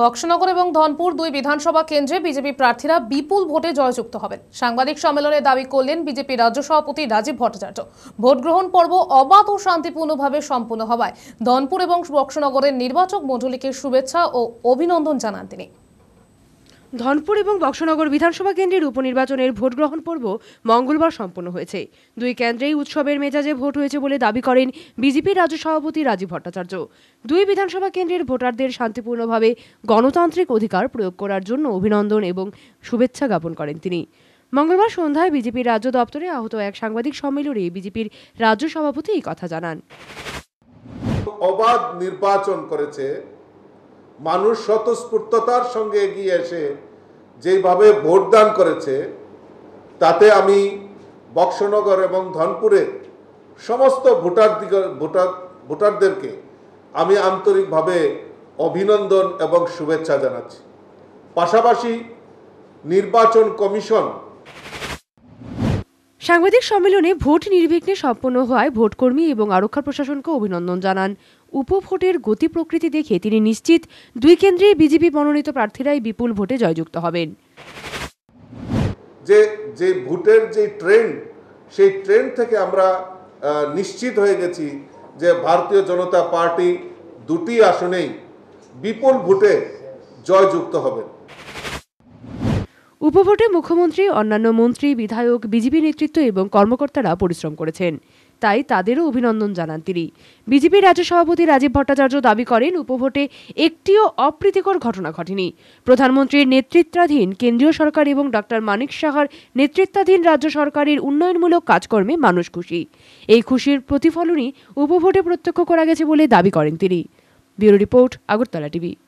বক্সনগর এবং ধনপুর দুই বিধানসভা কেন্দ্রে বিজেপি প্রার্থীরা বিপুল ভোটে জয়যুক্ত হবেন সাংবাদিক সম্মেলনে দাবি করলেন বিজেপি রাজ্য সভাপতি রাজীব ভট্টাচার্য ভোট গ্রহণ পর্ব অবাধ ও শান্তিপূর্ণভাবে সম্পন্ন হওয়ায় ধনপুর এবং বক্সনগরের নির্বাচক মণ্ডলীকে শুভেচ্ছা ও অভিনন্দন জানান তিনি ধনপুর এবং বক্সনগর বিধানসভা কেন্দ্রের উপনির্বাচনের ভোট গ্রহণ পর্ব মঙ্গলবার সম্পন্ন হয়েছে দুই কেন্দ্রেই উৎসবের মেজাজে ভোট হয়েছে বলে দাবি করেন বিজেপির রাজ্য সভাপতি রাজীব ভট্টাচার্য দুই বিধানসভা কেন্দ্রের ভোটারদের শান্তিপূর্ণভাবে গণতান্ত্রিক অধিকার প্রয়োগ করার জন্য অভিনন্দন এবং শুভেচ্ছা জ্ঞাপন করেন তিনি মঙ্গলবার সন্ধ্যায় বিজেপির রাজ্য দপ্তরে আহত এক সাংবাদিক সম্মেলনে বিজেপির রাজ্য সভাপতি এই কথা জানান অবাধ নির্বাচন করেছে মানুষ স্বতঃস্ফূর্ততার সঙ্গে এগিয়ে এসে যেভাবে ভোটদান করেছে তাতে আমি বক্সনগর এবং ধনপুরে সমস্ত ভোটার ভোটার ভোটারদেরকে আমি আন্তরিকভাবে অভিনন্দন এবং শুভেচ্ছা জানাচ্ছি পাশাপাশি নির্বাচন কমিশন সাংবাদিক সম্মেলনে ভোট নির্বিঘ্নে সম্পন্ন হওয়ায় ভোটকর্মী এবং আরক্ষা প্রশাসনকে অভিনন্দন জানান উপভোটের গতি প্রকৃতি দেখে তিনি নিশ্চিত দুই কেন্দ্রেই বিজেপি মনোনীত প্রার্থীরাই বিপুল ভোটে জয়যুক্ত হবেন যে যে ভোটের যে ট্রেন্ড সেই ট্রেন্ড থেকে আমরা নিশ্চিত হয়ে গেছি যে ভারতীয় জনতা পার্টি দুটি আসনেই বিপুল ভোটে জয়যুক্ত হবে উপভোটে মুখ্যমন্ত্রী অন্যান্য মন্ত্রী বিধায়ক বিজেপি নেতৃত্ব এবং কর্মকর্তারা পরিশ্রম করেছেন তাই তাদেরও অভিনন্দন জানান তিনি বিজেপি রাজ্য সভাপতি রাজীব ভট্টাচার্য দাবি করেন উপভোটে একটিও অপ্রীতিকর ঘটনা ঘটেনি প্রধানমন্ত্রীর নেতৃত্বাধীন কেন্দ্রীয় সরকার এবং ডক্টর মানিক সাহার নেতৃত্বাধীন রাজ্য সরকারের উন্নয়নমূলক কাজকর্মে মানুষ খুশি এই খুশির প্রতিফলনই উপভোটে প্রত্যক্ষ করা গেছে বলে দাবি করেন তিনি ব্যুরো রিপোর্ট আগরতলা টিভি